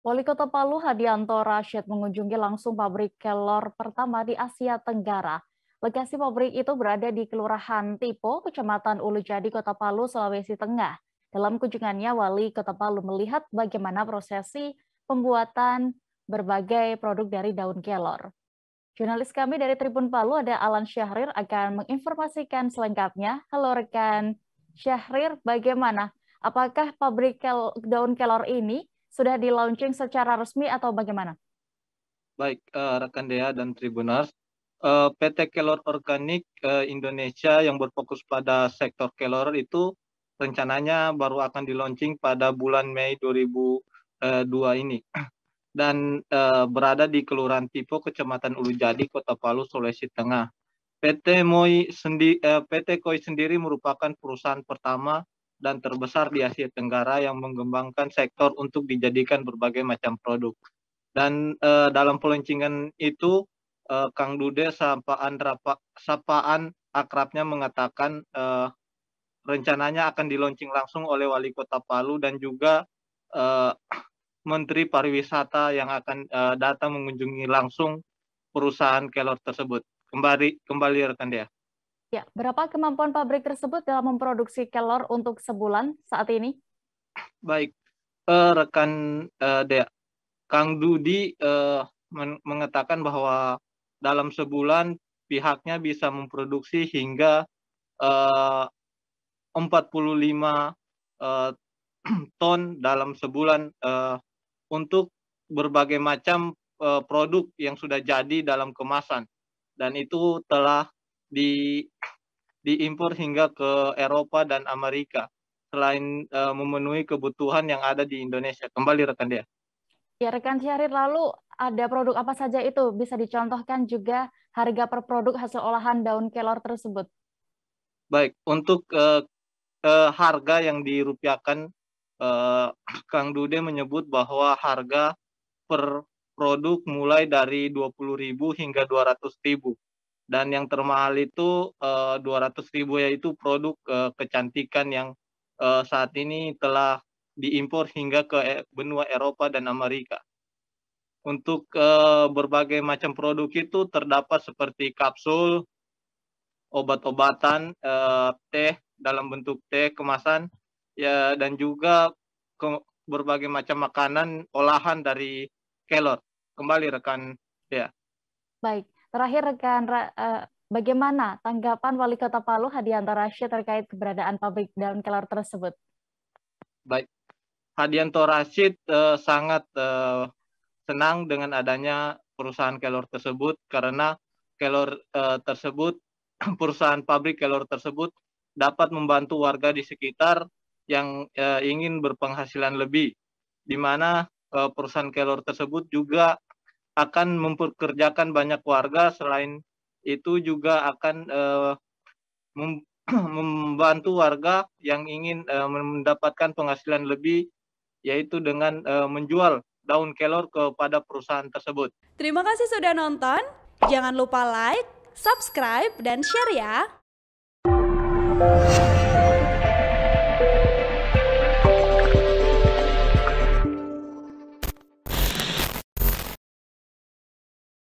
Wali Kota Palu Hadianto Rashid mengunjungi langsung pabrik kelor pertama di Asia Tenggara. Lokasi pabrik itu berada di Kelurahan Tipo, Kecamatan Ulu Jadi, Kota Palu, Sulawesi Tengah. Dalam kunjungannya, Wali Kota Palu melihat bagaimana prosesi pembuatan berbagai produk dari daun kelor. Jurnalis kami dari Tribun Palu ada Alan Syahrir akan menginformasikan selengkapnya. Halo rekan Syahrir, bagaimana? Apakah pabrik kel daun kelor ini sudah di launching secara resmi atau bagaimana? Baik, uh, rekan Dea dan Tribunar, uh, eh, PT Kelor Organik uh, Indonesia yang berfokus pada sektor kelor itu rencananya baru akan di launching pada bulan Mei 2002 ini dan uh, berada di Kelurahan Tipo, Kecamatan Ulu Jadi, Kota Palu, Sulawesi Tengah. PT Moi sendi, uh, PT Koi sendiri merupakan perusahaan pertama dan terbesar di Asia Tenggara yang mengembangkan sektor untuk dijadikan berbagai macam produk. Dan uh, dalam peluncingan itu, uh, Kang Dude sapaan, rapa, sapaan akrabnya mengatakan uh, rencananya akan diluncing langsung oleh Wali Kota Palu dan juga uh, Menteri Pariwisata yang akan uh, datang mengunjungi langsung perusahaan Kelor tersebut. Kembali, kembali rekan dia. Ya, berapa kemampuan pabrik tersebut dalam memproduksi kelor untuk sebulan saat ini? Baik, uh, rekan uh, Dea, Kang Dudi uh, men mengatakan bahwa dalam sebulan pihaknya bisa memproduksi hingga uh, 45 uh, ton dalam sebulan uh, untuk berbagai macam uh, produk yang sudah jadi dalam kemasan dan itu telah di diimpor hingga ke Eropa dan Amerika selain uh, memenuhi kebutuhan yang ada di Indonesia. Kembali rekan dia. Ya rekan Syahrir lalu ada produk apa saja itu bisa dicontohkan juga harga per produk hasil olahan daun kelor tersebut. Baik, untuk uh, uh, harga yang dirupiahkan uh, Kang Dude menyebut bahwa harga per produk mulai dari 20.000 hingga 200.000 dan yang termahal itu eh, dua ratus ribu yaitu produk eh, kecantikan yang eh, saat ini telah diimpor hingga ke e-, benua Eropa dan Amerika. Untuk berbagai macam produk itu terdapat seperti kapsul, obat-obatan, teh dalam bentuk teh kemasan, ya dan juga ke berbagai macam makanan olahan dari kelor. Kembali rekan ya. Baik. Terakhir rekan uh, bagaimana tanggapan Wali Kota Palu Hadianto Rashid terkait keberadaan pabrik daun kelor tersebut? Baik, Hadianto Rashid uh, eh, sangat uh, senang dengan adanya perusahaan kelor tersebut karena kelor uh, tersebut perusahaan pabrik kelor tersebut dapat membantu warga di sekitar yang uh, ingin berpenghasilan lebih, di mana uh, perusahaan kelor tersebut juga akan memperkerjakan banyak warga selain itu juga akan uh, mem membantu warga yang ingin uh, mendapatkan penghasilan lebih yaitu dengan uh, menjual daun kelor kepada perusahaan tersebut. Terima kasih sudah nonton. Jangan lupa like, subscribe dan share ya.